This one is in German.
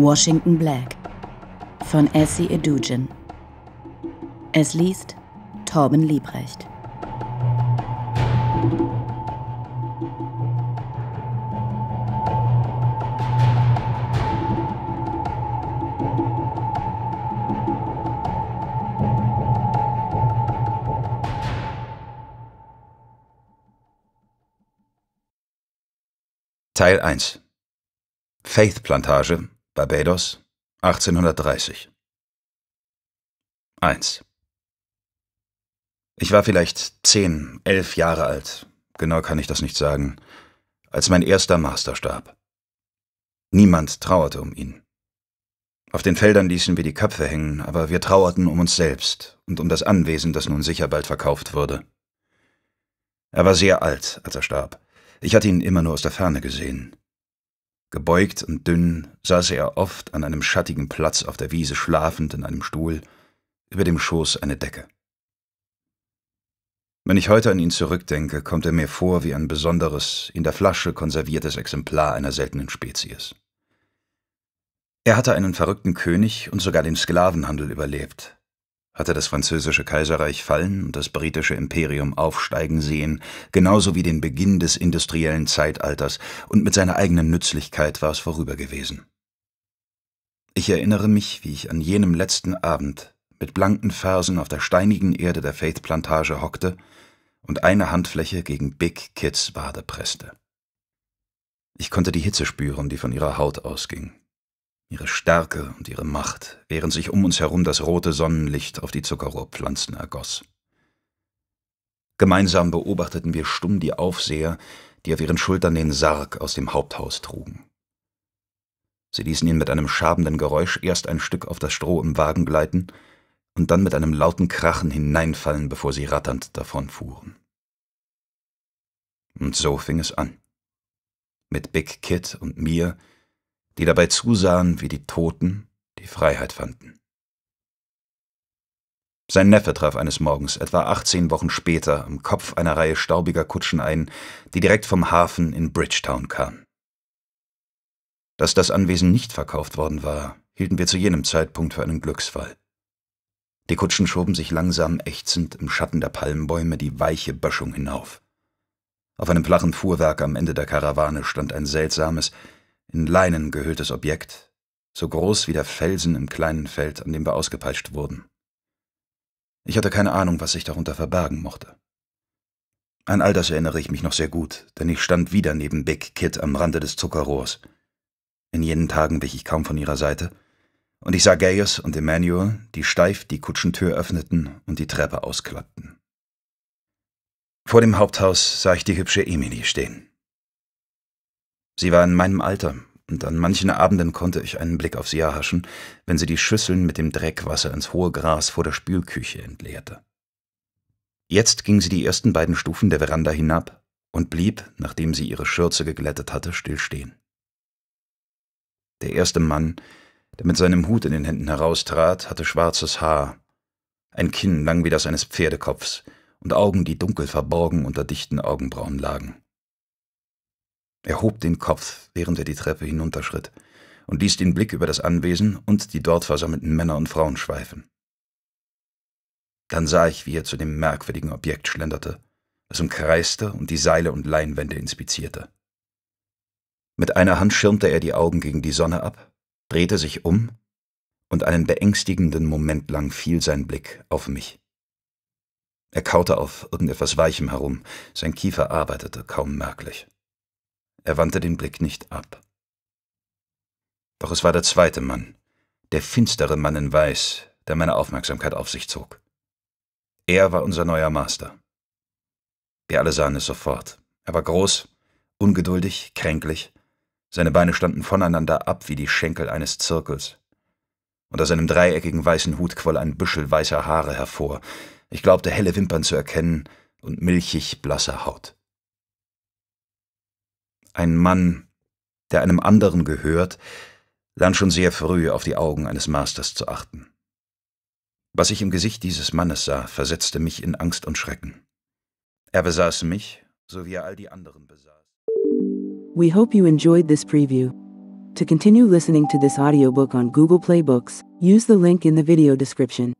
Washington Black von Essie Edugin. Es liest Torben Liebrecht. Teil 1 Faith Plantage Barbados 1830 1. Ich war vielleicht zehn, elf Jahre alt, genau kann ich das nicht sagen, als mein erster Master starb. Niemand trauerte um ihn. Auf den Feldern ließen wir die Köpfe hängen, aber wir trauerten um uns selbst und um das Anwesen, das nun sicher bald verkauft würde. Er war sehr alt, als er starb. Ich hatte ihn immer nur aus der Ferne gesehen. Gebeugt und dünn saß er oft an einem schattigen Platz auf der Wiese schlafend in einem Stuhl, über dem Schoß eine Decke. Wenn ich heute an ihn zurückdenke, kommt er mir vor wie ein besonderes, in der Flasche konserviertes Exemplar einer seltenen Spezies. Er hatte einen verrückten König und sogar den Sklavenhandel überlebt, hatte das französische Kaiserreich fallen und das britische Imperium aufsteigen sehen, genauso wie den Beginn des industriellen Zeitalters, und mit seiner eigenen Nützlichkeit war es vorüber gewesen. Ich erinnere mich, wie ich an jenem letzten Abend mit blanken Fersen auf der steinigen Erde der Faith-Plantage hockte und eine Handfläche gegen Big Kids Wade presste. Ich konnte die Hitze spüren, die von ihrer Haut ausging. Ihre Stärke und ihre Macht, während sich um uns herum das rote Sonnenlicht auf die Zuckerrohrpflanzen ergoss. Gemeinsam beobachteten wir stumm die Aufseher, die auf ihren Schultern den Sarg aus dem Haupthaus trugen. Sie ließen ihn mit einem schabenden Geräusch erst ein Stück auf das Stroh im Wagen gleiten und dann mit einem lauten Krachen hineinfallen, bevor sie ratternd davonfuhren. Und so fing es an. Mit Big Kid und mir die dabei zusahen, wie die Toten die Freiheit fanden. Sein Neffe traf eines Morgens, etwa 18 Wochen später, am Kopf einer Reihe staubiger Kutschen ein, die direkt vom Hafen in Bridgetown kam. Dass das Anwesen nicht verkauft worden war, hielten wir zu jenem Zeitpunkt für einen Glücksfall. Die Kutschen schoben sich langsam ächzend im Schatten der Palmbäume die weiche Böschung hinauf. Auf einem flachen Fuhrwerk am Ende der Karawane stand ein seltsames, in Leinen gehülltes Objekt, so groß wie der Felsen im kleinen Feld, an dem wir ausgepeitscht wurden. Ich hatte keine Ahnung, was sich darunter verbergen mochte. An all das erinnere ich mich noch sehr gut, denn ich stand wieder neben Big Kid am Rande des Zuckerrohrs. In jenen Tagen wich ich kaum von ihrer Seite, und ich sah Gaius und Emmanuel, die steif die Kutschentür öffneten und die Treppe ausklappten. Vor dem Haupthaus sah ich die hübsche Emily stehen. Sie war in meinem Alter, und an manchen Abenden konnte ich einen Blick auf sie erhaschen, wenn sie die Schüsseln mit dem Dreckwasser ins hohe Gras vor der Spülküche entleerte. Jetzt ging sie die ersten beiden Stufen der Veranda hinab und blieb, nachdem sie ihre Schürze geglättet hatte, still stehen. Der erste Mann, der mit seinem Hut in den Händen heraustrat, hatte schwarzes Haar, ein Kinn lang wie das eines Pferdekopfs und Augen, die dunkel verborgen unter dichten Augenbrauen lagen. Er hob den Kopf, während er die Treppe hinunterschritt, und ließ den Blick über das Anwesen und die dort versammelten Männer und Frauen schweifen. Dann sah ich, wie er zu dem merkwürdigen Objekt schlenderte, es umkreiste und die Seile und Leinwände inspizierte. Mit einer Hand schirmte er die Augen gegen die Sonne ab, drehte sich um, und einen beängstigenden Moment lang fiel sein Blick auf mich. Er kaute auf irgendetwas Weichem herum, sein Kiefer arbeitete kaum merklich. Er wandte den Blick nicht ab. Doch es war der zweite Mann, der finstere Mann in Weiß, der meine Aufmerksamkeit auf sich zog. Er war unser neuer Master. Wir alle sahen es sofort. Er war groß, ungeduldig, kränklich. Seine Beine standen voneinander ab wie die Schenkel eines Zirkels. Unter seinem dreieckigen weißen Hut quoll ein Büschel weißer Haare hervor. Ich glaubte, helle Wimpern zu erkennen und milchig blasse Haut ein Mann, der einem anderen gehört, lernt schon sehr früh auf die Augen eines Masters zu achten. Was ich im Gesicht dieses Mannes sah, versetzte mich in Angst und Schrecken. Er besaß mich, so wie er all die anderen besaß. We hope you enjoyed this preview. To continue listening to this audiobook on Google Play Books, use the link in the video description.